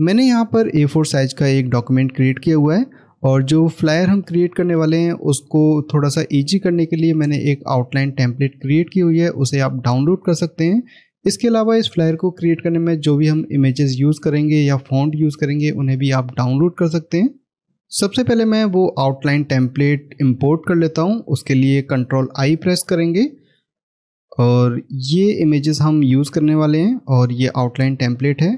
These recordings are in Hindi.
मैंने यहाँ पर ए फोर साइज़ का एक डॉक्यूमेंट क्रिएट किया हुआ है और जो फ्लायर हम क्रिएट करने वाले हैं उसको थोड़ा सा ईजी करने के लिए मैंने एक आउटलाइन टेम्पलेट क्रिएट की हुई है उसे आप डाउनलोड कर सकते हैं इसके अलावा इस फ्लायर को क्रिएट करने में जो भी हम इमेजेस यूज़ करेंगे या फॉन्ट यूज़ करेंगे उन्हें भी आप डाउनलोड कर सकते हैं सबसे पहले मैं वो आउटलाइन टेम्पलेट इम्पोर्ट कर लेता हूँ उसके लिए कंट्रोल आई प्रेस करेंगे और ये इमेजेस हम यूज़ करने वाले हैं और ये आउटलाइन टेम्पलेट है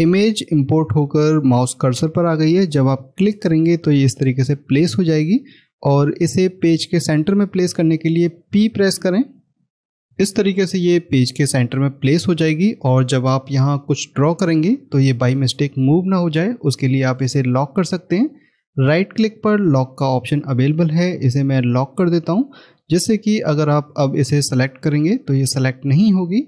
इमेज इंपोर्ट होकर माउस कर्सर पर आ गई है जब आप क्लिक करेंगे तो ये इस तरीके से प्लेस हो जाएगी और इसे पेज के सेंटर में प्लेस करने के लिए पी प्रेस करें इस तरीके से ये पेज के सेंटर में प्लेस हो जाएगी और जब आप यहाँ कुछ ड्रॉ करेंगे तो ये बाई मिस्टेक मूव ना हो जाए उसके लिए आप इसे लॉक कर सकते हैं राइट क्लिक पर लॉक का ऑप्शन अवेलेबल है इसे मैं लॉक कर देता हूँ जिससे कि अगर आप अब इसे सेलेक्ट करेंगे तो ये सेलेक्ट नहीं होगी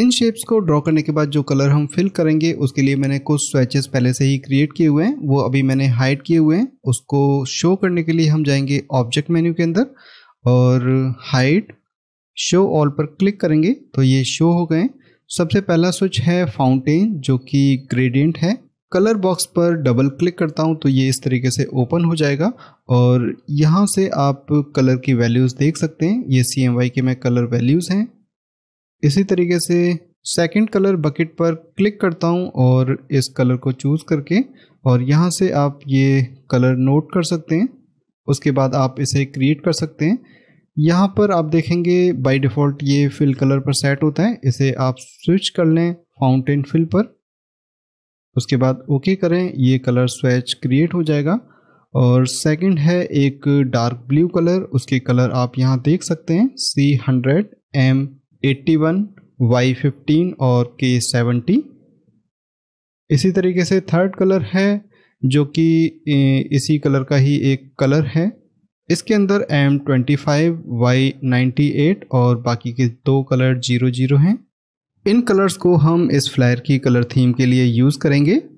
इन शेप्स को ड्रॉ करने के बाद जो कलर हम फिल करेंगे उसके लिए मैंने कुछ स्वेचेस पहले से ही क्रिएट किए हुए हैं वो अभी मैंने हाइड किए हुए हैं उसको शो करने के लिए हम जाएंगे ऑब्जेक्ट मेन्यू के अंदर और हाइड शो ऑल पर क्लिक करेंगे तो ये शो हो गए सबसे पहला स्विच है फाउंटेन जो कि ग्रेडियंट है कलर बॉक्स पर डबल क्लिक करता हूँ तो ये इस तरीके से ओपन हो जाएगा और यहाँ से आप कलर की वैल्यूज़ देख सकते हैं ये सी के में कलर वैल्यूज़ हैं इसी तरीके से सेकंड कलर बकेट पर क्लिक करता हूं और इस कलर को चूज़ करके और यहां से आप ये कलर नोट कर सकते हैं उसके बाद आप इसे क्रिएट कर सकते हैं यहाँ पर आप देखेंगे बाय डिफ़ॉल्ट ये फिल कलर पर सेट होता है इसे आप स्विच कर लें फाउंटेन फिल पर उसके बाद ओके करें ये कलर स्वेच क्रिएट हो जाएगा और सेकंड है एक डार्क ब्लू कलर उसके कलर आप यहाँ देख सकते हैं C hundred M eighty one Y fifteen और के सेवेंटी इसी तरीके से थर्ड कलर है जो कि इसी कलर का ही एक कलर है इसके अंदर M twenty five Y ninety eight और बाकी के दो कलर जीरो जीरो हैं इन कलर्स को हम इस फ्लायर की कलर थीम के लिए यूज़ करेंगे